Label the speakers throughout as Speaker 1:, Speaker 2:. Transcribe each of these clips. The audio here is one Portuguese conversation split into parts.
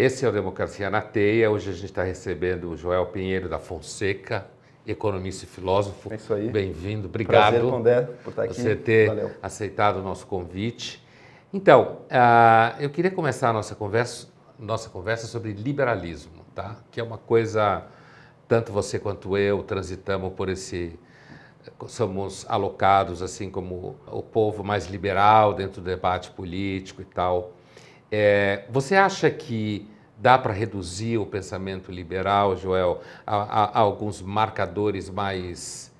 Speaker 1: Esse é o Democracia na Teia. Hoje a gente está recebendo o Joel Pinheiro da Fonseca, economista e filósofo. É isso aí. Bem-vindo, obrigado. Prazer, Pondé, por estar aqui. Você ter Valeu. aceitado o nosso convite. Então, uh, eu queria começar a nossa conversa, nossa conversa sobre liberalismo, tá? Que é uma coisa tanto você quanto eu transitamos por esse somos alocados assim como o povo mais liberal dentro do debate político e tal. É, você acha que dá para reduzir o pensamento liberal, Joel, a, a, a alguns marcadores mais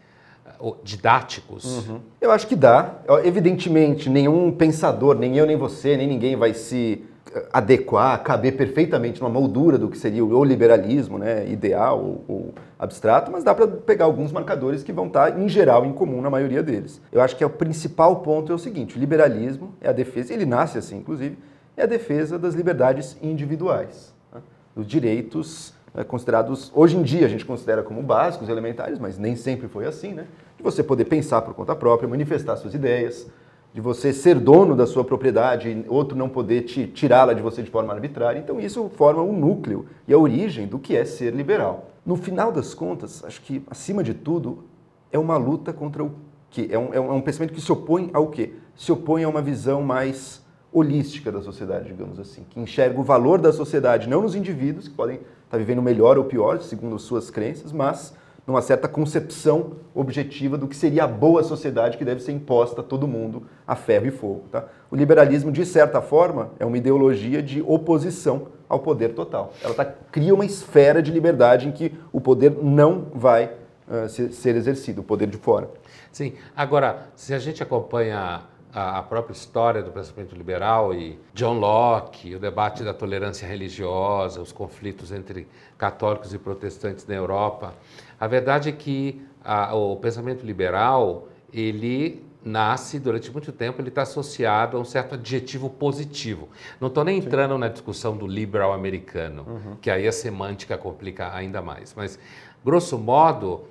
Speaker 1: ah, didáticos? Uhum.
Speaker 2: Eu acho que dá. Evidentemente, nenhum pensador, nem eu, nem você, nem ninguém vai se eh, adequar, caber perfeitamente numa moldura do que seria o liberalismo né, ideal ou, ou abstrato, mas dá para pegar alguns marcadores que vão estar, tá, em geral, em comum na maioria deles. Eu acho que é o principal ponto é o seguinte, o liberalismo é a defesa, ele nasce assim, inclusive, é a defesa das liberdades individuais, né? dos direitos né, considerados, hoje em dia a gente considera como básicos, elementares, mas nem sempre foi assim, né? De você poder pensar por conta própria, manifestar suas ideias, de você ser dono da sua propriedade, e outro não poder tirá-la de você de forma arbitrária. Então isso forma o um núcleo e a origem do que é ser liberal. No final das contas, acho que acima de tudo é uma luta contra o que é, é um, é um pensamento que se opõe ao que se opõe a uma visão mais holística da sociedade, digamos assim, que enxerga o valor da sociedade não nos indivíduos, que podem estar tá vivendo melhor ou pior, segundo suas crenças, mas numa certa concepção objetiva do que seria a boa sociedade que deve ser imposta a todo mundo a ferro e fogo. Tá? O liberalismo, de certa forma, é uma ideologia de oposição ao poder total. Ela tá, cria uma esfera de liberdade em que o poder não vai uh, eh, ser, ser exercido, o poder de fora.
Speaker 1: Sim. Agora, se a gente acompanha a, própria história do pensamento liberal e John Locke, o debate da tolerância religiosa, os conflitos entre católicos e protestantes na Europa. A verdade é que a, o pensamento liberal ele nasce durante muito tempo ele está associado a um certo adjetivo positivo. Não estou nem entrando Sim. na discussão do liberal americano, uhum. que aí a semântica complica ainda mais. Mas grosso modo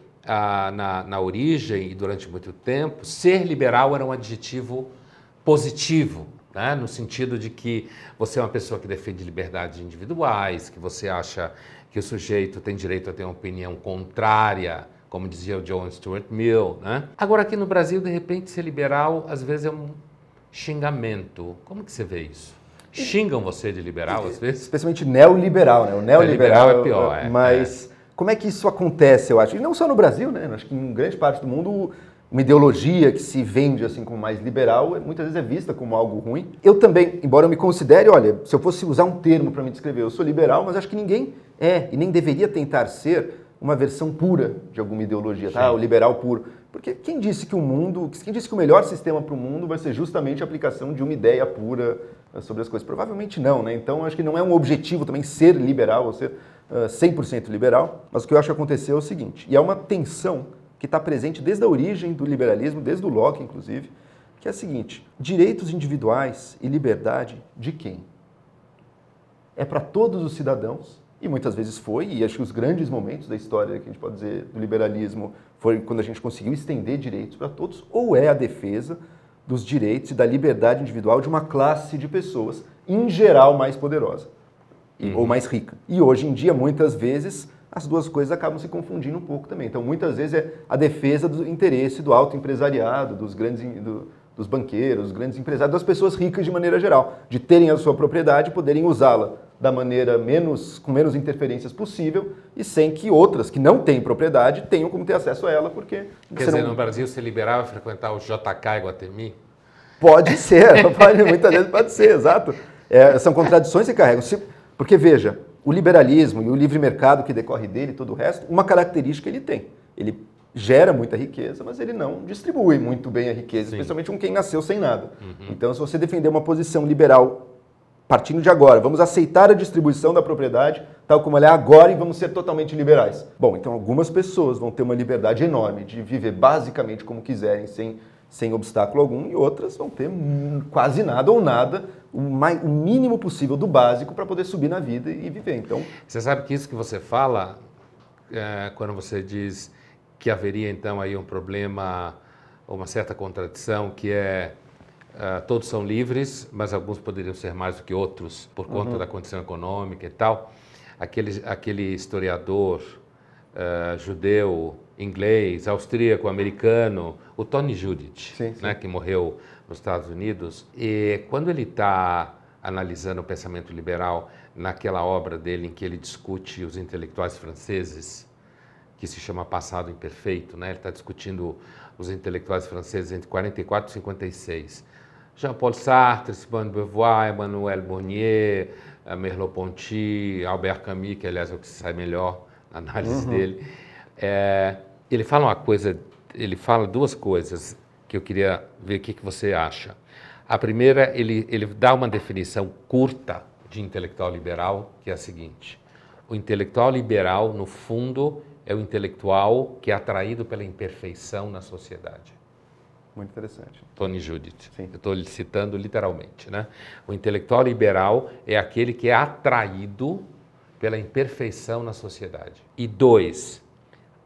Speaker 1: na, na, origem e durante muito tempo, ser liberal era um adjetivo positivo, né? no sentido de que você é uma pessoa que defende liberdades individuais, que você acha que o sujeito tem direito a ter uma opinião contrária, como dizia o John Stuart Mill. Né? Agora, aqui no Brasil, de repente, ser liberal às vezes é um xingamento. Como que você vê isso? Xingam você de liberal às vezes? Especialmente neoliberal, né? O neoliberal, é pior. É,
Speaker 2: mas é. como é que isso acontece, eu acho? E não só no Brasil, né? Eu acho que em grande parte do mundo uma ideologia que se vende assim como mais liberal, é, muitas vezes é vista como algo ruim. Eu também, embora eu me considere, olha, se eu fosse usar um termo para me descrever, eu sou liberal, mas acho que ninguém é e nem deveria tentar ser uma versão pura de alguma ideologia, tá? O liberal puro. Porque quem disse que o mundo, quem disse que o melhor sistema para o mundo vai ser justamente a aplicação de uma ideia pura eh, sobre as coisas? Provavelmente não, né? Então acho que não é um objetivo também ser liberal ou ser uh, eh, 100% liberal, mas o que eu acho que aconteceu é o seguinte, e há uma tensão que está presente desde a origem do liberalismo, desde o Locke, inclusive, que é a seguinte: direitos individuais e liberdade de quem? É para todos os cidadãos, e muitas vezes foi, e acho que os grandes momentos da história que a gente pode dizer do liberalismo foi quando a gente conseguiu estender direitos para todos, ou é a defesa dos direitos e da liberdade individual de uma classe de pessoas, em geral mais poderosa uhum. ou mais rica. E hoje em dia, muitas vezes, as duas coisas acabam se confundindo um pouco também. Então, muitas vezes é a defesa do interesse do alto empresariado, dos grandes do, dos banqueiros, dos grandes empresários, das pessoas ricas de maneira geral, de terem a sua propriedade, poderem usá-la da maneira menos com menos interferências possível e sem que outras que não têm propriedade tenham como ter acesso a ela, porque quer dizer, não... no
Speaker 1: Brasil você liberava frequentar o JK Guatemi?
Speaker 2: Pode ser, pode, muitas vezes pode ser, exato. É, são contradições que carregam. Se, porque veja, o liberalismo e o livre mercado que decorre dele e todo o resto, uma característica ele tem. Ele gera muita riqueza, mas ele não distribui muito bem a riqueza, Sim. especialmente com quem nasceu sem nada. Uhum. Então, se você defender uma posição liberal partindo de agora, vamos aceitar a distribuição da propriedade tal como ela é agora e vamos ser totalmente liberais. Bom, então algumas pessoas vão ter uma liberdade enorme de viver basicamente como quiserem, sem sem obstáculo algum, e outras vão ter quase nada ou nada, o, mais, o mínimo possível do básico para poder subir na vida e viver. Então,
Speaker 1: você sabe que isso que você fala, é, quando você diz que haveria então aí um problema, uma certa contradição, que é, é todos são livres, mas alguns poderiam ser mais do que outros por conta uhum. da condição econômica e tal. Aquele, aquele historiador uh, judeu inglês, austríaco, americano, o Tony Judith, sim, sim. Né, que morreu nos Estados Unidos. E quando ele está analisando o pensamento liberal naquela obra dele em que ele discute os intelectuais franceses, que se chama Passado Imperfeito, né? ele está discutindo os intelectuais franceses entre 44 e 56. Jean-Paul Sartre, Simone de Beauvoir, Emmanuel Bonnier, eh, Merleau-Ponty, Albert Camus, que aliás é o que se sai melhor na análise uhum. dele. É, ele fala uma coisa, ele fala duas coisas que eu queria ver o que, que você acha. A primeira, ele, ele dá uma definição curta de intelectual liberal, que é a seguinte: o intelectual liberal, no fundo, é o intelectual que é atraído pela imperfeição na sociedade. Muito interessante. Tony Judith. Sim. Eu estou citando literalmente. Né? O intelectual liberal é aquele que é atraído pela imperfeição na sociedade. E dois,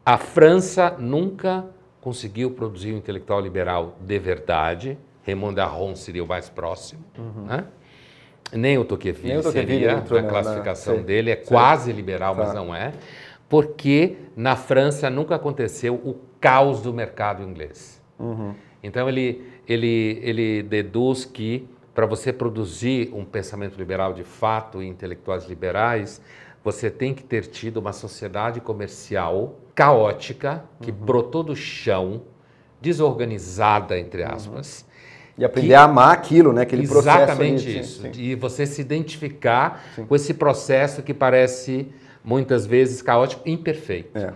Speaker 1: a França nunca conseguiu produzir um intelectual liberal de verdade. Raymond Aron seria o mais próximo, uhum. né? Nem o Tocqueville, Nem seria, seria na classificação dele, é Sim. quase liberal, mas não é, porque na França nunca aconteceu o caos do mercado inglês. Uhum. Então ele, ele, ele deduz que para você produzir um pensamento liberal de fato e intelectuais liberais, você tem que ter tido uma sociedade comercial caótica, que uhum. brotou do chão, desorganizada, entre uhum. aspas. Uhum. E aprender que, a amar aquilo, né? Aquele exatamente processo. Exatamente isso. E você se identificar sim. com esse processo que parece, muitas vezes, caótico e imperfeito. É.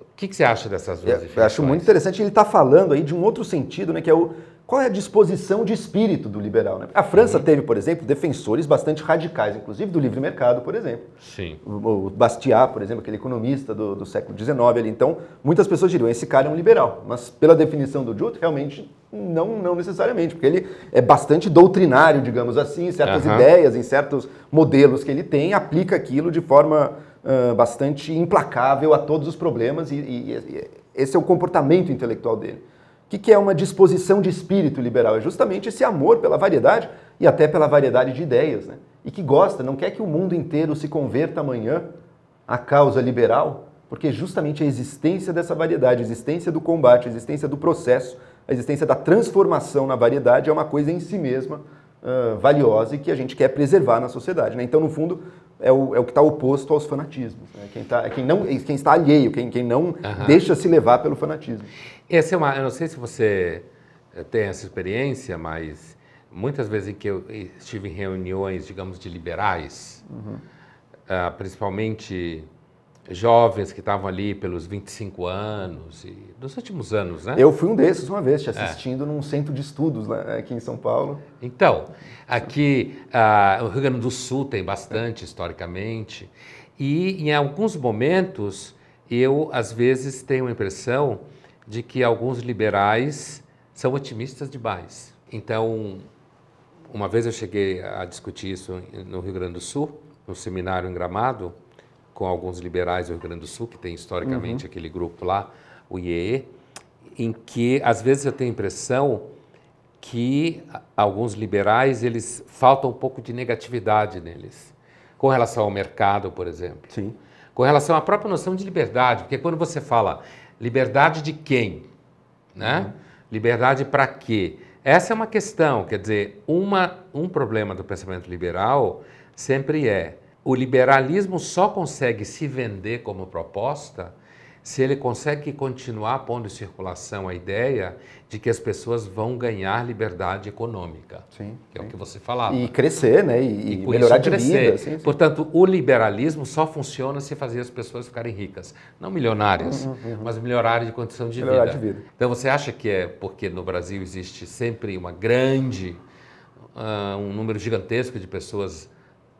Speaker 1: O que, que, você acha dessas duas é, Eu
Speaker 2: acho muito interessante. Ele está falando aí de um outro sentido, né? Que é o qual é a disposição de espírito do liberal. Né? A França uhum. teve, por exemplo, defensores bastante radicais, inclusive do livre mercado, por exemplo. Sim. O Bastiat, por exemplo, aquele economista do, do século XIX ali. Então, muitas pessoas diriam, esse cara é um liberal. Mas, pela definição do Jut, realmente, não, não necessariamente, porque ele é bastante doutrinário, digamos assim, em certas uhum. ideias, em certos modelos que ele tem, aplica aquilo de forma uh, bastante implacável a todos os problemas e, e, e esse é o comportamento intelectual dele. O que é uma disposição de espírito liberal? É justamente esse amor pela variedade e até pela variedade de ideias, né? E que gosta, não quer que o mundo inteiro se converta amanhã à causa liberal, porque justamente a existência dessa variedade, a existência do combate, a existência do processo, a existência da transformação na variedade é uma coisa em si mesma uh, valiosa e que a gente quer preservar na sociedade. Né? Então, no fundo, é o, é o que está oposto aos fanatismos. Né? Quem, tá, é quem, não, quem está alheio, quem, quem não uhum. deixa se levar pelo fanatismo.
Speaker 1: Essa é uma. Eu não sei se você eh, tem essa experiência, mas muitas vezes em que eu estive em reuniões, digamos, de liberais, uhum. uh, principalmente jovens que estavam ali pelos 25 anos, e dos últimos anos, né? Eu fui um desses uma vez, te é. assistindo
Speaker 2: é. num centro de estudos né, aqui em São Paulo.
Speaker 1: Então, aqui uh, o Rio Grande do Sul tem bastante é. historicamente, e em alguns momentos eu, às vezes, tenho a impressão de que alguns liberais são otimistas demais. Então, uma vez eu cheguei a discutir isso no Rio Grande do Sul, no seminário em Gramado, com alguns liberais do Rio Grande do Sul, que tem historicamente uhum. aquele grupo lá, o IEE, em que às vezes eu tenho a impressão que alguns liberais eles faltam um pouco de negatividade neles, com relação ao mercado, por exemplo. Sim. Com relação à própria noção de liberdade, porque quando você fala liberdade de quem, né? Uhum. Liberdade para quê? Essa é uma questão, quer dizer, uma, um problema do pensamento liberal sempre é o liberalismo só consegue se vender como proposta se ele consegue continuar pondo em circulação a ideia de que as pessoas vão ganhar liberdade econômica, sim, que é o que você falava. E crescer,
Speaker 2: né? E, e melhorar de crescer. vida. Sim,
Speaker 1: Portanto, o liberalismo só funciona se fazer as pessoas ficarem ricas, não milionárias, uhum, uhum. uhum. mas melhorarem de condição de vida. de vida. Então, você acha que é porque no Brasil existe sempre uma grande, uh, um número gigantesco de pessoas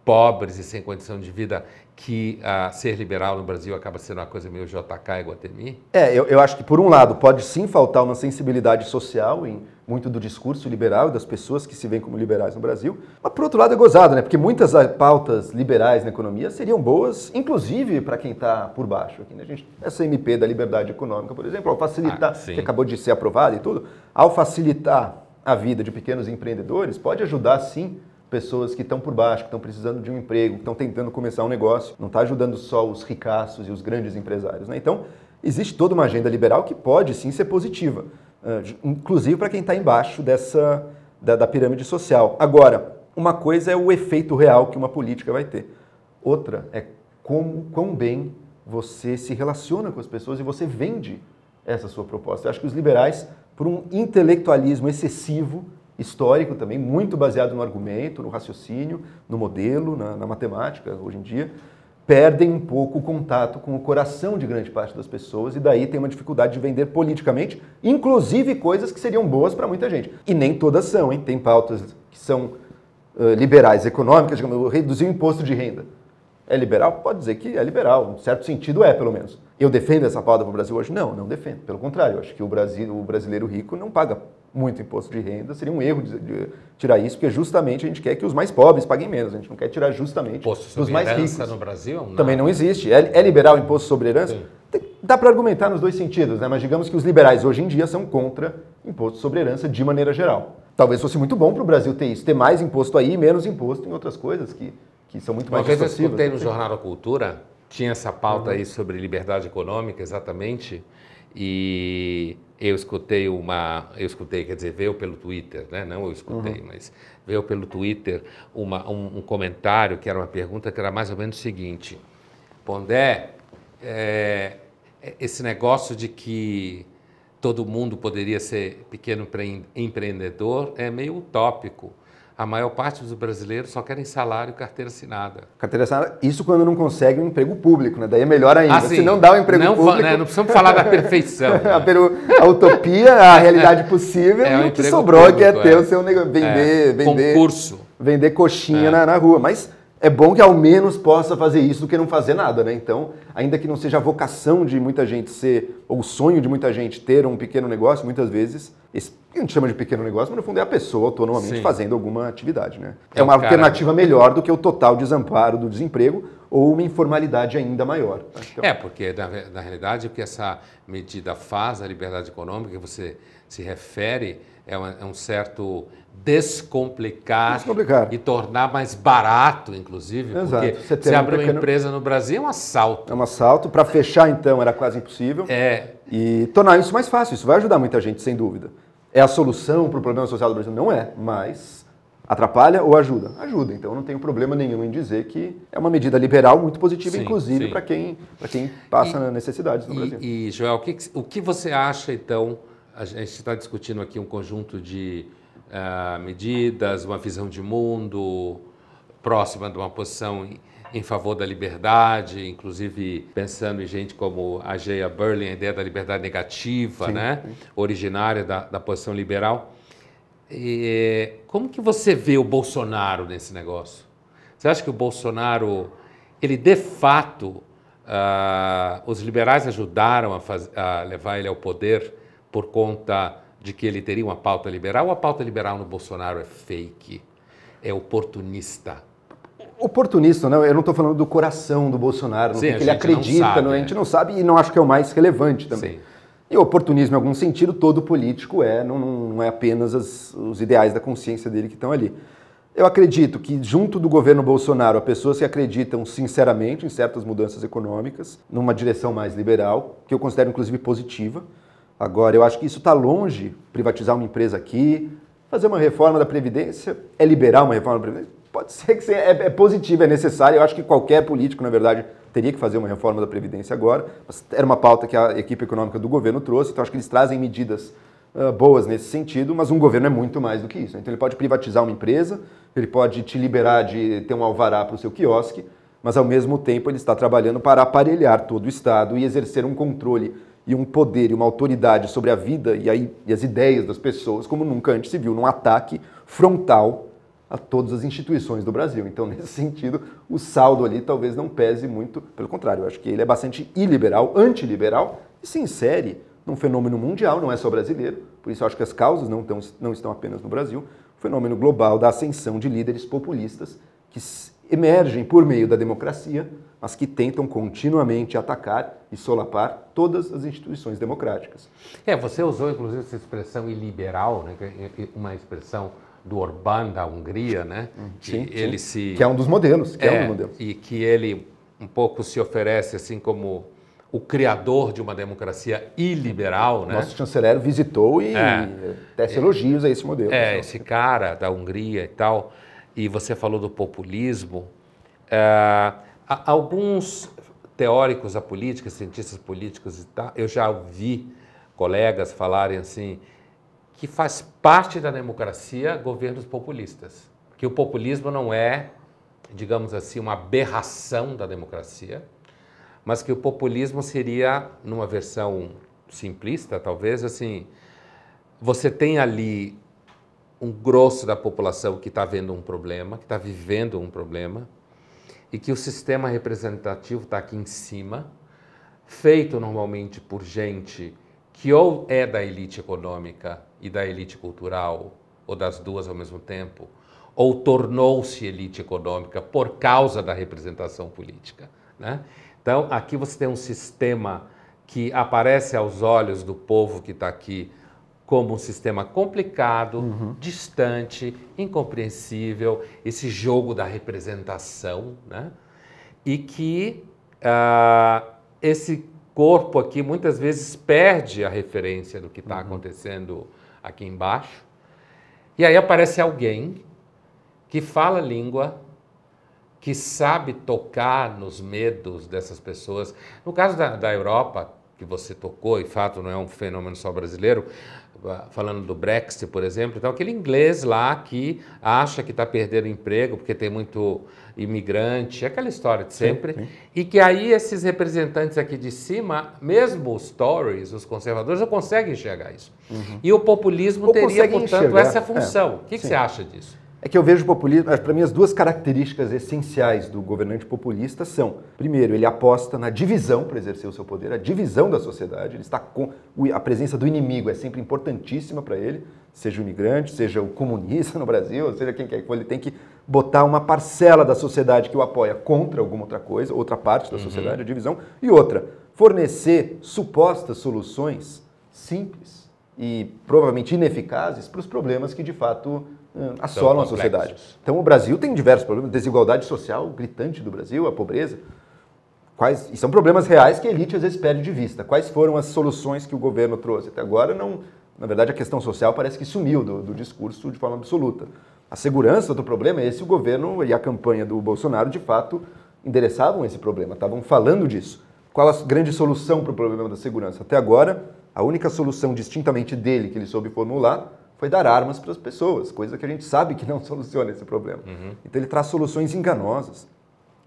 Speaker 1: pobres e sem condição de vida que ah, ser liberal no Brasil acaba sendo uma coisa meio JK e Guatemi?
Speaker 2: É, eu, eu acho que, por um lado, pode sim faltar uma sensibilidade social em muito do discurso liberal e das pessoas que se veem como liberais no Brasil. Mas, por outro lado, é gozado, né? Porque muitas ah, pautas liberais na economia seriam boas, inclusive para quem está por baixo. Aqui, né? A gente, essa MP da liberdade econômica, por exemplo, ao facilitar, ah, que acabou de ser aprovada e tudo, ao facilitar a vida de pequenos empreendedores, pode ajudar, sim, pessoas que estão por baixo, que estão precisando de um emprego, que estão tentando começar um negócio. Não está ajudando só os ricaços e os grandes empresários. Né? Então, existe toda uma agenda liberal que pode sim ser positiva, eh, inclusive para quem está embaixo dessa da, da pirâmide social. Agora, uma coisa é o efeito real que uma política vai ter. Outra é como, quão bem você se relaciona com as pessoas e você vende essa sua proposta. Eu acho que os liberais, por um intelectualismo excessivo, histórico também, muito baseado no argumento, no raciocínio, no modelo, na, na matemática, hoje em dia, perdem um pouco o contato com o coração de grande parte das pessoas e daí tem uma dificuldade de vender politicamente, inclusive coisas que seriam boas para muita gente. E nem todas são, hein? Tem pautas que são uh, liberais econômicas, digamos, reduzir o imposto de renda. É liberal? Pode dizer que é liberal, em certo sentido é, pelo menos. Eu defendo essa pauta para o Brasil hoje? Não, não defendo. Pelo contrário, eu acho que o, Brasil, o brasileiro rico não paga muito imposto de renda, seria um erro de, de tirar isso, porque justamente a gente quer que os mais pobres paguem menos, a gente não quer tirar justamente os mais ricos. no Brasil? Não. É Também não existe. É, é liberal o imposto sobre herança? Dá para argumentar nos dois sentidos, né? mas digamos que os liberais hoje em dia são contra imposto sobre herança de maneira geral. Talvez fosse muito bom para o Brasil ter isso, ter mais imposto aí, menos imposto em outras coisas que, que são muito mais Uma vez eu escutei no Jornal
Speaker 1: da Cultura, tinha essa pauta uhum. aí sobre liberdade econômica, exatamente, e eu escutei uma, eu escutei, quer dizer, veio pelo Twitter, né? Não eu escutei, uhum. mas veio pelo Twitter uma, um, um, comentário que era uma pergunta que era mais ou menos o seguinte: Pondé, é, esse negócio de que todo mundo poderia ser pequeno empreendedor é meio utópico a maior parte dos brasileiros só querem salário e carteira assinada.
Speaker 2: Carteira assinada, isso quando não consegue um emprego público, né? Daí é melhor ainda. Ah, Se não dá um emprego não, público. Né? Não precisamos falar da perfeição. Né? a, utopia, a realidade é. possível é, o que sobrou público, é que é ter é. o seu negócio. Vender, é. vender. Concurso. Vender coxinha na, na rua. Mas é bom que ao menos possa fazer isso do que não fazer nada, né? Então, ainda que não seja a vocação de muita gente ser, ou o sonho de muita gente ter um pequeno negócio, muitas vezes, esse que a gente chama de pequeno negócio, mas no fundo é a pessoa autonomamente Sim. fazendo alguma atividade. Né? É, é uma alternativa melhor do que o total desamparo do desemprego ou uma informalidade ainda maior.
Speaker 1: Então... É, porque na, na, realidade o que essa medida faz, a liberdade econômica que você se refere, é, uma, é um certo descomplicar, descomplicar, e tornar mais barato, inclusive, Exato. porque você se abrir um pequeno... uma empresa no Brasil é um assalto.
Speaker 2: É um assalto. Para fechar, então, era quase impossível. É. E tornar isso mais fácil. Isso vai ajudar muita gente, sem dúvida. É a solução para o problema social do Brasil? Não é, mas atrapalha ou ajuda? Ajuda. Então não tenho problema nenhum em dizer que é uma medida liberal muito positiva, sim, inclusive para quem, quem passa e, necessidades no e, Brasil.
Speaker 1: E, Joel, o que, o que você acha, então? A gente está discutindo aqui um conjunto de uh, medidas, uma visão de mundo próxima de uma posição em favor da liberdade, inclusive pensando em gente como a Geia Burling, a ideia da liberdade negativa, sim, né? Sim. originária da, da posição liberal. E, como que você vê o Bolsonaro nesse negócio? Você acha que o Bolsonaro, ele de fato, uh, os liberais ajudaram a, faz, a levar ele ao poder por conta de que ele teria uma pauta liberal? Ou a pauta liberal no Bolsonaro é fake, é oportunista?
Speaker 2: oportunista, não, né? eu não estou falando do coração do Bolsonaro, no Sim, que, que ele acredita, não sabe, não, a né? gente não sabe e não acho que é o mais relevante também. Sim. E o oportunismo, em algum sentido, todo político é, não, não é apenas as, os ideais da consciência dele que estão ali. Eu acredito que, junto do governo Bolsonaro, há pessoas que acreditam sinceramente em certas mudanças econômicas, numa direção mais liberal, que eu considero inclusive positiva. Agora, eu acho que isso está longe privatizar uma empresa aqui, fazer uma reforma da Previdência. É liberal uma reforma da Previdência? pode ser que seja, é, é positivo, é necessário. Eu acho que qualquer político, na verdade, teria que fazer uma reforma da Previdência agora, mas era uma pauta que a equipe econômica do governo trouxe, então acho que eles trazem medidas uh, boas nesse sentido, mas um governo é muito mais do que isso. Então ele pode privatizar uma empresa, ele pode te liberar de ter um alvará para o seu quiosque, mas ao mesmo tempo ele está trabalhando para aparelhar todo o Estado e exercer um controle e um poder e uma autoridade sobre a vida e, a, e as ideias das pessoas como nunca antes se viu, num ataque frontal a todas as instituições do Brasil. Então, nesse sentido, o saldo ali talvez não pese muito, pelo contrário, eu acho que ele é bastante iliberal, antiliberal e se insere num fenômeno mundial, não é só brasileiro, por isso eu acho que as causas não, tão, não estão apenas no Brasil, o fenômeno global da ascensão de líderes populistas que emergem por meio da democracia, mas que tentam continuamente atacar e solapar todas as instituições democráticas.
Speaker 1: É, você usou inclusive essa expressão iliberal, né, é, é, uma expressão do Orbán da Hungria, né? Uhum. Que sim, ele sim. se que é um dos modelos, que é, é um dos é, modelos. E que ele um pouco se oferece assim como o criador de uma democracia iliberal, né? Nosso
Speaker 2: chanceler visitou e é.
Speaker 1: tece elogios a esse modelo. É, pessoal. esse cara da Hungria e tal. E você falou do populismo. É, alguns teóricos da política, cientistas políticos e tal, eu já vi colegas falarem assim, que faz parte da democracia governos populistas. Que o populismo não é, digamos assim, uma aberração da democracia, mas que o populismo seria, numa versão simplista, talvez, assim, você tem ali um grosso da população que está vendo um problema, que está vivendo um problema, e que o sistema representativo está aqui em cima, feito normalmente por gente que ou é da elite econômica e da elite cultural, ou das duas ao mesmo tempo, ou tornou-se elite econômica por causa da representação política. Né? Então, aqui você tem um sistema que aparece aos olhos do povo que está aqui como um sistema complicado, uhum. distante, incompreensível, esse jogo da representação, né? e que uh, esse corpo aqui muitas vezes perde a referência do que está uhum. acontecendo aqui embaixo. E aí aparece alguém que fala língua, que sabe tocar nos medos dessas pessoas. No caso da, da Europa, que você tocou, e fato não é um fenômeno só brasileiro, falando do Brexit, por exemplo, então aquele inglês lá que acha que está perdendo emprego porque tem muito imigrante, aquela história de sempre, sim, sim. e que aí esses representantes aqui de cima, mesmo os Tories, os conservadores, não conseguem enxergar isso. Uhum. E o populismo Ou teria, portanto, enxergar. essa função. É. O que, que você acha disso?
Speaker 2: É que eu vejo o populismo, para mim as duas características essenciais do governante populista são, primeiro, ele aposta na divisão para exercer o seu poder, a divisão da sociedade, ele está com a presença do inimigo é sempre importantíssima para ele, seja o imigrante, seja o comunista no Brasil, seja quem quer, ele tem que botar uma parcela da sociedade que o apoia contra alguma outra coisa, outra parte da uhum. sociedade, a divisão, e outra, fornecer supostas soluções simples e provavelmente ineficazes para os problemas que de fato então, assolam a sociedade. Então o Brasil tem diversos problemas, desigualdade social gritante do Brasil, a pobreza. Quais, e são problemas reais que a elite às vezes perde de vista. Quais foram as soluções que o governo trouxe? Até agora, não, na verdade, a questão social parece que sumiu do, do discurso de forma absoluta. A segurança do problema é esse, o governo e a campanha do Bolsonaro, de fato, endereçavam esse problema, estavam falando disso. Qual a grande solução para o problema da segurança? Até agora, a única solução distintamente dele que ele soube formular foi dar armas para as pessoas, coisa que a gente sabe que não soluciona esse problema. Uhum. Então ele traz soluções enganosas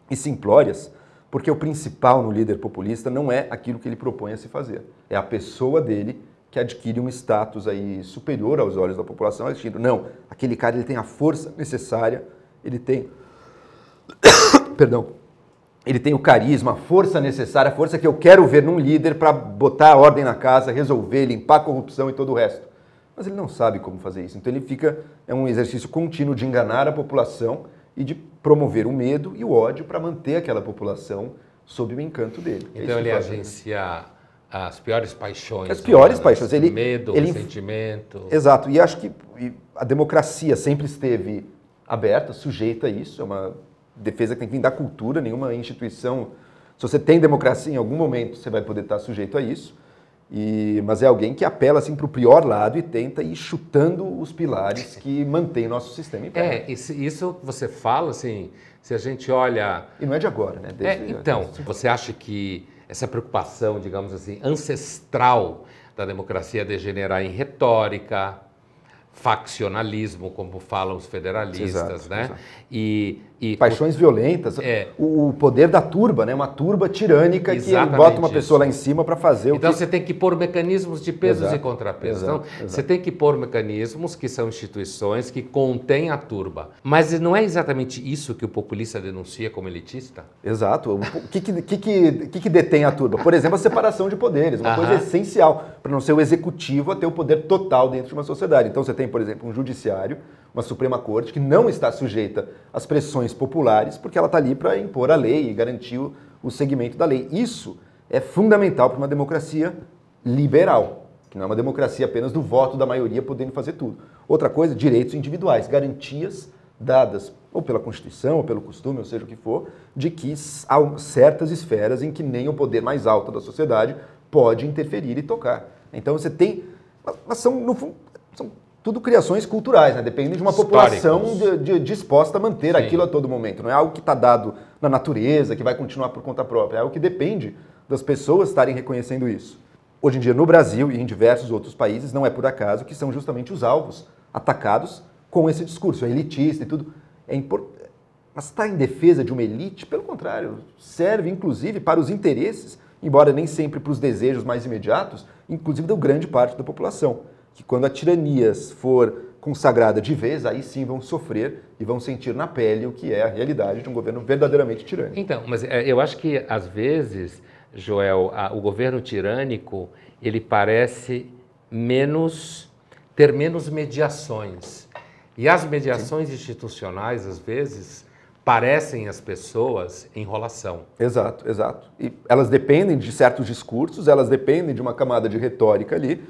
Speaker 2: e simplórias, porque o principal no líder populista não é aquilo que ele propõe a se fazer, é a pessoa dele que adquire um status aí superior aos olhos da população, assistindo, não, aquele cara ele tem a força necessária, ele tem perdão, ele tem o carisma, a força necessária, a força que eu quero ver num líder para botar a ordem na casa, resolver, limpar a corrupção e todo o resto mas ele não sabe como fazer isso. Então ele fica é um exercício contínuo de enganar a população e de promover o medo e o ódio para manter aquela população sob o encanto dele. É então é ele né?
Speaker 1: agencia as piores paixões. As piores né? paixões. Ele, medo, ele... ressentimento.
Speaker 2: Exato. E acho que a democracia sempre esteve aberta, sujeita a isso. É uma defesa que tem que vir da cultura, nenhuma instituição. Se você tem democracia, em algum momento você vai poder estar sujeito a isso. E, mas é alguém que apela assim, para o pior lado e tenta ir
Speaker 1: chutando os pilares que mantém nosso sistema em pé. É, isso, isso você fala assim, se a gente olha. E não é de agora, né? É, desde, é, então, desde... você acha que essa preocupação, digamos assim, ancestral da democracia degenerar em retórica, faccionalismo, como falam os federalistas, exato, né? Exato. E e Paixões o, violentas, é,
Speaker 2: o, o, poder da turba, né? uma turba tirânica que bota uma pessoa isso. lá em cima para fazer então, o Então que... você
Speaker 1: tem que pôr mecanismos de pesos exato, e contrapesos. Exato, então exato. você tem que pôr mecanismos que são instituições que contêm a turba. Mas não é exatamente isso que o populista denuncia como elitista? Exato. O
Speaker 2: que, que, que, que, que detém a turba? Por exemplo, a separação de poderes, uma coisa essencial para não ser o executivo a ter o poder total dentro de uma sociedade. Então você tem, por exemplo, um judiciário, uma Suprema Corte que não está sujeita às pressões populares, porque ela está ali para impor a lei e garantir o, o segmento da lei. Isso é fundamental para uma democracia liberal, que não é uma democracia apenas do voto da maioria podendo fazer tudo. Outra coisa, direitos individuais, garantias dadas ou pela Constituição, ou pelo costume, ou seja o que for, de que há certas esferas em que nem o poder mais alto da sociedade pode interferir e tocar. Então você tem. Mas são, no fundo, são tudo criações culturais, né? dependendo de uma população de, de, disposta a manter Sim. aquilo a todo momento. Não é algo que está dado na natureza, que vai continuar por conta própria. É algo que depende das pessoas estarem reconhecendo isso. Hoje em dia, no Brasil e em diversos outros países, não é por acaso que são justamente os alvos atacados com esse discurso é elitista e tudo. É import... Mas está em defesa de uma elite? Pelo contrário, serve inclusive para os interesses, embora nem sempre para os desejos mais imediatos, inclusive da grande parte da população que quando a tiranias for consagrada de vez, aí sim vão sofrer e vão sentir na pele o que é a realidade de um governo verdadeiramente tirânico.
Speaker 1: Então, mas eh, eu acho que às vezes, Joel, a, o governo tirânico ele parece menos ter menos mediações e as mediações sim. institucionais às vezes parecem as pessoas enrolação.
Speaker 2: Exato, exato. E elas dependem de certos discursos, elas dependem de uma camada de retórica ali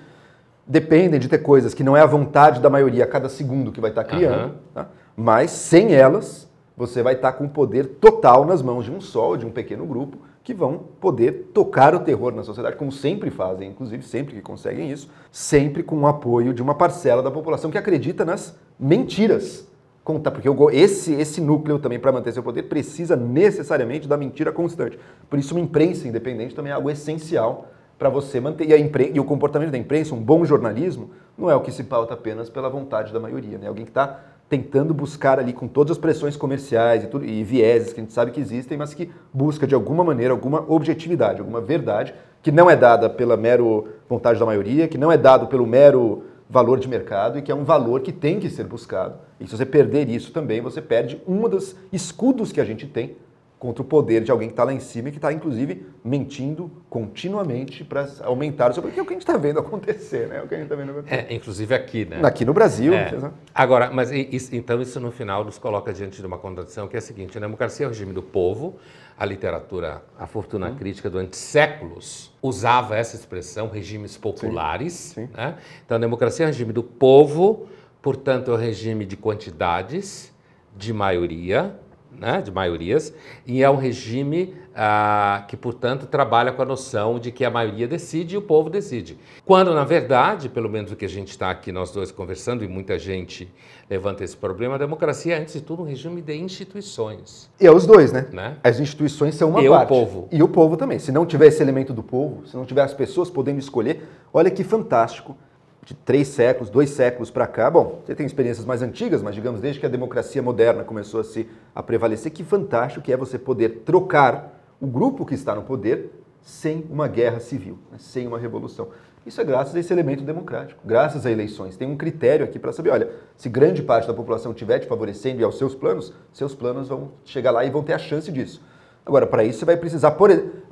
Speaker 2: dependem de ter coisas que não é a vontade da maioria a cada segundo que vai estar tá criando, uhum. tá? mas sem elas você vai estar tá com o poder total nas mãos de um só, de um pequeno grupo, que vão poder tocar o terror na sociedade, como sempre fazem, inclusive sempre que conseguem isso, sempre com o apoio de uma parcela da população que acredita nas mentiras. conta porque esse, esse núcleo também, para manter seu poder, precisa necessariamente da mentira constante. Por isso, uma imprensa independente também é algo essencial para você manter. E, a impre... e o comportamento da imprensa, um bom jornalismo, não é o que se pauta apenas pela vontade da maioria. Né? Alguém que está tentando buscar ali com todas as pressões comerciais e, tudo, e vieses que a gente sabe que existem, mas que busca de alguma maneira alguma objetividade, alguma verdade que não é dada pela mero vontade da maioria, que não é dado pelo mero valor de mercado e que é um valor que tem que ser buscado. E se você perder isso também, você perde um dos escudos que a gente tem contra o poder de alguém que está lá em cima e que está, inclusive, mentindo continuamente para aumentar o seu. Porque é o que a gente está vendo acontecer, né? É o que a gente está vendo
Speaker 1: acontecer. É, inclusive aqui, né? Aqui no Brasil. É. Agora, mas isso, então isso no final nos coloca diante de uma contradição que é a seguinte: a né? democracia é o regime do povo, a literatura, a fortuna hum. crítica durante séculos usava essa expressão, regimes populares. Sim. Sim. Né? Então, a democracia é o regime do povo, portanto, é o regime de quantidades, de maioria né, de maiorias, e é um regime ah, que, portanto, trabalha com a noção de que a maioria decide e o povo decide. Quando, na verdade, pelo menos o que a gente está aqui nós dois conversando, e muita gente levanta esse problema, a democracia é, antes de tudo, um regime de instituições.
Speaker 2: E é os dois, né? né? As instituições são uma e parte. E o povo. E o povo também. Se não tiver esse elemento do povo, se não tiver as pessoas podendo escolher, olha que fantástico de três séculos, dois séculos para cá. Bom, você tem experiências mais antigas, mas digamos desde que a democracia moderna começou a se a prevalecer, que fantástico que é você poder trocar o grupo que está no poder sem uma guerra civil, né? sem uma revolução. Isso é graças a esse elemento democrático, graças a eleições. Tem um critério aqui para saber, olha, se grande parte da população estiver te favorecendo e aos seus planos, seus planos vão chegar lá e vão ter a chance disso. Agora, para isso você vai precisar, por,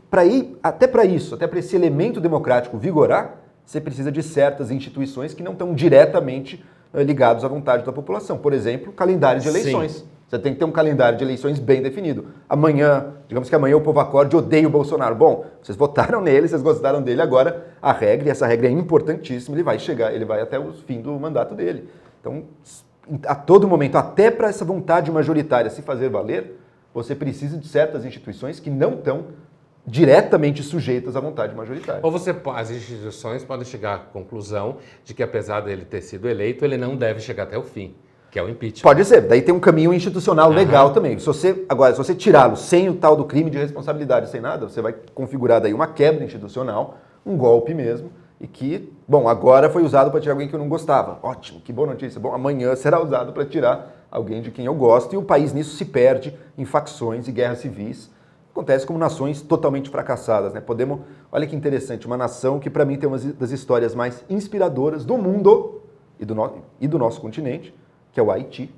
Speaker 2: pra ir, até para isso, até para esse elemento democrático vigorar, você precisa de certas instituições que não estão diretamente eh, ligados à vontade da população. Por exemplo, calendário de eleições. Sim. Você tem que ter um calendário de eleições bem definido. Amanhã, digamos que amanhã o povo acorde odeia o Bolsonaro. Bom, vocês votaram nele, vocês gostaram dele, agora a regra, e essa regra é importantíssima, ele vai chegar, ele vai até o fim do mandato dele. Então, a todo momento, até para essa vontade majoritária se fazer valer, você precisa de certas instituições que não estão diretamente sujeitas à
Speaker 1: vontade majoritária. Ou você, as instituições podem chegar à conclusão de que, apesar dele ter sido eleito, ele não deve chegar até o fim, que é o impeachment. Pode ser. Daí
Speaker 2: tem um caminho institucional legal também. Se você agora, se você tirá-lo sem o tal do crime de responsabilidade, sem nada, você vai configurar daí uma quebra institucional, um golpe mesmo, e que, bom, agora foi usado para tirar alguém que eu não gostava. Ótimo, que boa notícia. Bom, amanhã será usado para tirar alguém de quem eu gosto e o país nisso se perde em facções e guerras civis acontece como nações totalmente fracassadas, né? Podemos, olha que interessante, uma nação que para mim tem uma das histórias mais inspiradoras do mundo e do, no, e do nosso continente, que é o Haiti,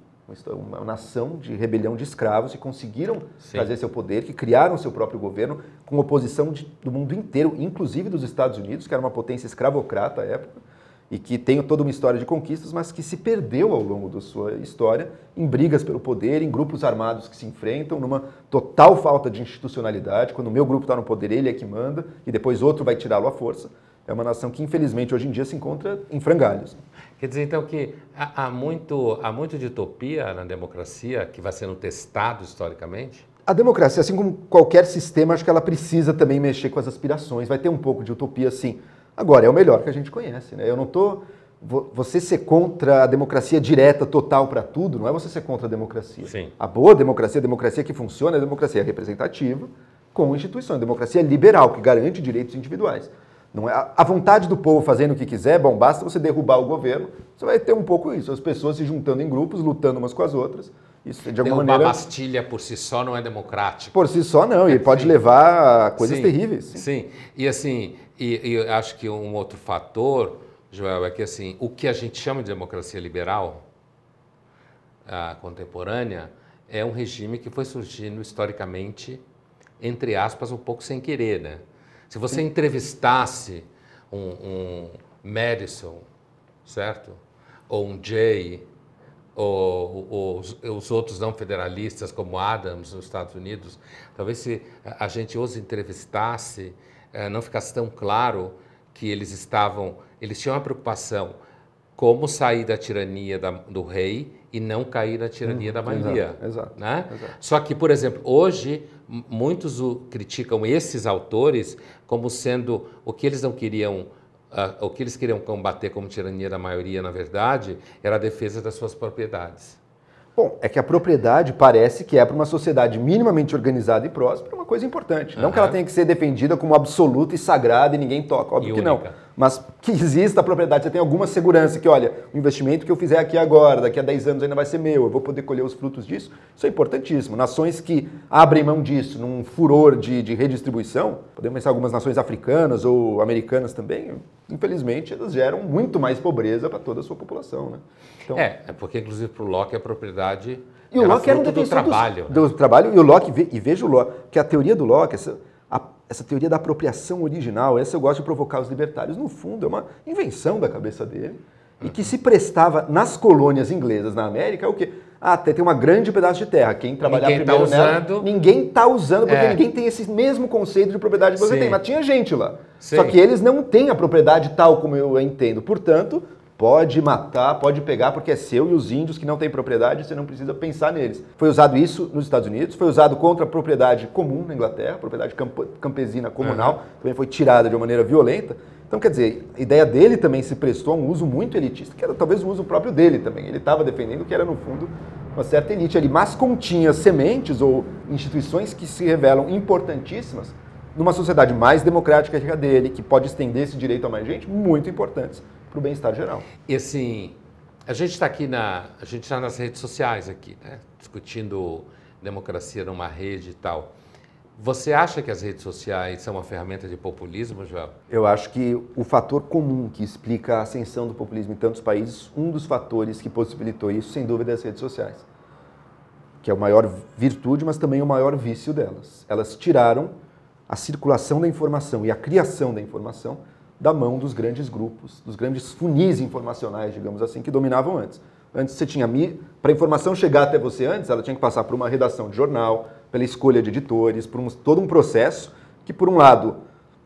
Speaker 2: uma, uma nação de rebelião de escravos que conseguiram Sim. trazer seu poder, que criaram seu próprio governo com oposição de, do mundo inteiro, inclusive dos Estados Unidos, que era uma potência escravocrata à época e que tem toda uma história de conquistas, mas que se perdeu ao longo da sua história em brigas pelo poder, em grupos armados que se enfrentam, numa total falta de institucionalidade. Quando o meu grupo está no poder, ele é que manda e depois outro vai tirá-lo à força. É uma nação que, infelizmente, hoje em dia se encontra em frangalhos.
Speaker 1: Quer dizer, então, que há, muito, há muito de utopia na democracia que vai sendo testado historicamente?
Speaker 2: A democracia, assim como qualquer sistema, acho que ela precisa também mexer com as aspirações. Vai ter um pouco de utopia, sim. Agora, é o melhor que a gente conhece, né? Eu não tô você ser contra a democracia direta, total para tudo, não é você ser contra a democracia. Sim. A boa democracia, a democracia que funciona, é a democracia representativa com instituições, a democracia liberal, que garante direitos individuais. Não é a vontade do povo fazendo o que quiser, bom, basta você derrubar o governo, você vai ter um pouco isso, as pessoas se juntando em grupos, lutando umas com as outras. Isso de alguma derrubar maneira. A
Speaker 1: Bastilha por si só não é democrático. Por si só não, e pode
Speaker 2: levar a coisas Sim. terríveis.
Speaker 1: Sim. E assim, e, e acho que um outro fator, Joel, é que assim, o que a gente chama de democracia liberal contemporânea é um regime que foi surgindo historicamente, entre aspas, um pouco sem querer. Né? Se você entrevistasse um, um Madison, certo? Ou um Jay, ou, ou os, os, outros não federalistas como Adams nos Estados Unidos, talvez se a gente os entrevistasse eh, não ficasse tão claro que eles estavam, eles tinham uma preocupação como sair da tirania da, do rei e não cair na tirania hum, da maioria. Exato, exato, né? exato, Só que, por exemplo, hoje muitos o, criticam esses autores como sendo o que eles não queriam, uh, o que eles queriam combater como tirania da maioria, na verdade, era a defesa das suas propriedades.
Speaker 2: Bom, é que a propriedade parece que é para uma sociedade minimamente organizada e próspera uma
Speaker 1: coisa importante.
Speaker 2: Uhum. Não que ela tenha que ser defendida como absoluta e sagrada e ninguém toca, óbvio e que não mas que exista a propriedade, você tem alguma segurança que, olha, o investimento que eu fizer aqui agora, daqui a 10 anos ainda vai ser meu, eu vou poder colher os frutos disso, isso é importantíssimo. Nações que abrem mão disso num furor de, de redistribuição, podemos pensar algumas nações africanas ou americanas também, infelizmente elas geram muito mais pobreza para toda a sua população. Né?
Speaker 1: Então, é, é porque inclusive para o Locke a propriedade e o era Locke era um do trabalho. Dos, né?
Speaker 2: Do trabalho, e o Locke, e veja o Locke, que a teoria do Locke, essa, essa teoria da apropriação original, essa eu gosto de provocar os libertários, no fundo é uma invenção da cabeça dele e que se prestava nas colônias inglesas na América, é o quê? Ah, tem uma grande pedaço de terra. Quem trabalhar ninguém tá primeiro tá usando, nela, ninguém tá usando, porque é. ninguém tem esse mesmo conceito de propriedade que você Sim. tem. Mas tinha gente lá. Sim. Só que eles não têm a propriedade tal como eu entendo. Portanto, Pode matar, pode pegar, porque é seu e os índios que não têm propriedade, você não precisa pensar neles. Foi usado isso nos Estados Unidos, foi usado contra a propriedade comum na Inglaterra, propriedade camp campesina comunal, uhum. também foi tirada de uma maneira violenta. Então, quer dizer, a ideia dele também se prestou a um uso muito elitista, que era talvez o uso próprio dele também. Ele estava defendendo que era, no fundo, uma certa elite ali, mas continha sementes ou instituições que se revelam importantíssimas numa sociedade mais democrática que a
Speaker 1: dele, que pode estender esse direito a mais gente, muito
Speaker 2: importantes para o bem-estar geral.
Speaker 1: E assim, a gente está aqui na, a gente está nas redes sociais aqui, né? Discutindo democracia numa rede e tal. Você acha que as redes sociais são uma ferramenta de populismo, Joel?
Speaker 2: Eu acho que o fator comum que explica a ascensão do populismo em tantos países, um dos fatores que possibilitou isso, sem dúvida, é as redes sociais. Que é a maior virtude, mas também o maior vício delas. Elas tiraram a circulação da informação e a criação da informação da mão dos grandes grupos, dos grandes funis informacionais, digamos assim, que dominavam antes. Antes você tinha para a informação chegar até você antes, ela tinha que passar por uma redação de jornal, pela escolha de editores, por um, todo um processo que por um lado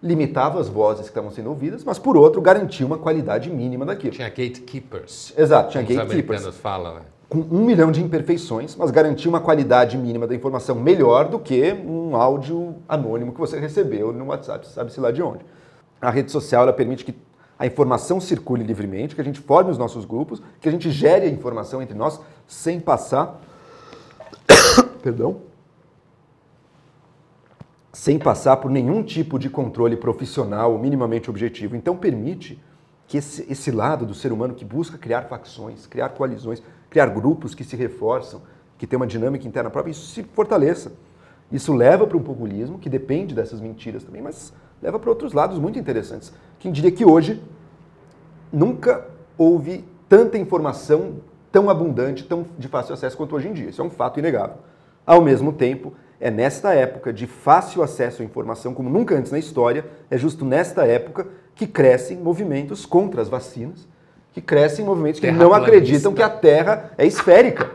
Speaker 2: limitava as vozes que estavam sendo ouvidas, mas por outro garantia uma qualidade mínima daquilo. Tinha gatekeepers. Exato, tinha gatekeepers. Os né? Com um milhão de imperfeições, mas garantia uma qualidade mínima da informação melhor do que um áudio anônimo que você recebeu no WhatsApp, sabe-se lá de onde a rede social ela permite que a informação circule livremente, que a gente forme os nossos grupos, que a gente gere a informação entre nós sem passar perdão, sem passar por nenhum tipo de controle profissional ou minimamente objetivo. Então permite que esse, esse lado do ser humano que busca criar facções, criar coalizões, criar grupos que se reforçam, que tem uma dinâmica interna própria, isso se fortaleça. Isso leva para um populismo que depende dessas mentiras também, mas leva para outros lados muito interessantes. Quem diria que hoje nunca houve tanta informação tão abundante, tão de fácil acesso quanto hoje em dia. Isso é um fato inegável. Ao mesmo tempo, é nesta época de fácil acesso à informação, como nunca antes na história, é justo nesta época que crescem movimentos contra as vacinas, que crescem movimentos que terra não planista. acreditam que a Terra é esférica.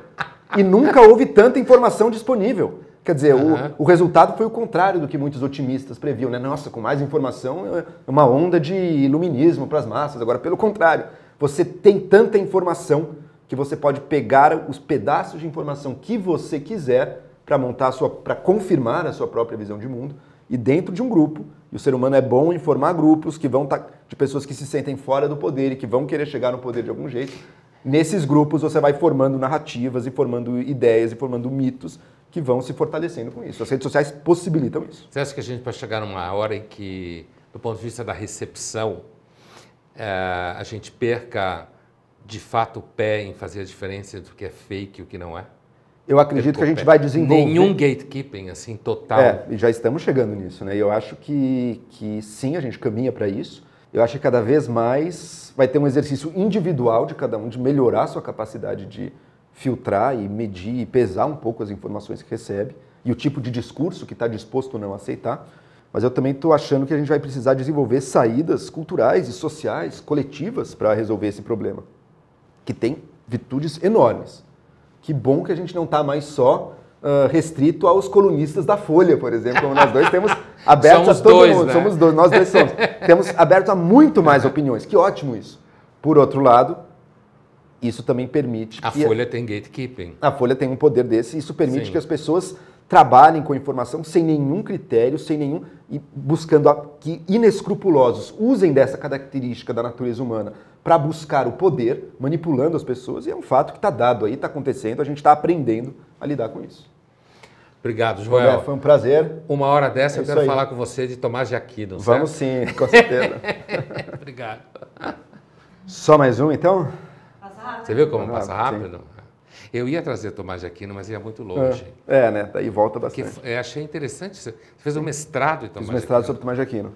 Speaker 2: E nunca houve tanta informação disponível. Quer dizer, uhum. o, o resultado foi o contrário do que muitos otimistas previam, né? Nossa, com mais informação é, é uma onda de iluminismo para as massas. Agora, pelo contrário, você tem tanta informação que você pode pegar os pedaços de informação que você quiser para montar a sua, para confirmar a sua própria visão de mundo e dentro de um grupo. E o ser humano é bom em formar grupos que vão tá, de pessoas que se sentem fora do poder e que vão querer chegar no poder de algum jeito. Nesses grupos você vai formando narrativas e formando ideias e formando mitos que vão se fortalecendo com isso. As redes sociais possibilitam
Speaker 1: isso. Você acha que a gente vai chegar numa hora em que, do ponto de vista da recepção, é, a gente perca de fato o pé em fazer a diferença do que é fake e o que não é?
Speaker 2: Eu acredito que a gente vai desenvolver. Nenhum gatekeeping,
Speaker 1: assim, total. É,
Speaker 2: e já estamos chegando nisso, né? E eu acho que, que sim, a gente caminha para isso. Eu acho que cada vez mais vai ter um exercício individual de cada um de melhorar a sua capacidade de filtrar e medir e pesar um pouco as informações que recebe e o tipo de discurso que está disposto ou não a aceitar. Mas eu também estou achando que a gente vai precisar desenvolver saídas culturais e sociais, coletivas, para resolver esse problema, que tem virtudes enormes. Que bom que a gente não está mais só uh, restrito aos colunistas da Folha, por exemplo, como nós dois temos aberto somos a todo dois, mundo. Né? Somos dois, nós dois somos. temos aberto a muito mais opiniões. Que ótimo isso. Por outro lado, isso também permite. A Folha
Speaker 1: a... tem gatekeeping.
Speaker 2: A Folha tem um poder desse. Isso permite Sim. que as pessoas trabalhem com informação sem nenhum critério, sem nenhum. e buscando que inescrupulosos usem dessa característica da natureza humana para buscar o poder, manipulando as pessoas. E é um fato que está dado aí, está acontecendo, a gente está aprendendo a lidar com isso.
Speaker 1: Obrigado, Joel. É, foi um prazer. Uma hora dessa é eu quero aí. falar com você de Tomás de Aquino. Vamos certo?
Speaker 2: sim, com certeza.
Speaker 1: Obrigado.
Speaker 2: Só mais um, então?
Speaker 1: Você viu como ah, passa rápido? Eu ia trazer Tomás de Aquino, mas ia muito longe. É, é né? e volta bastante. Porque, é, achei interessante. Você fez um
Speaker 2: mestrado em Tomás Fiz mestrado de Aquino. sobre Tomás de Aquino.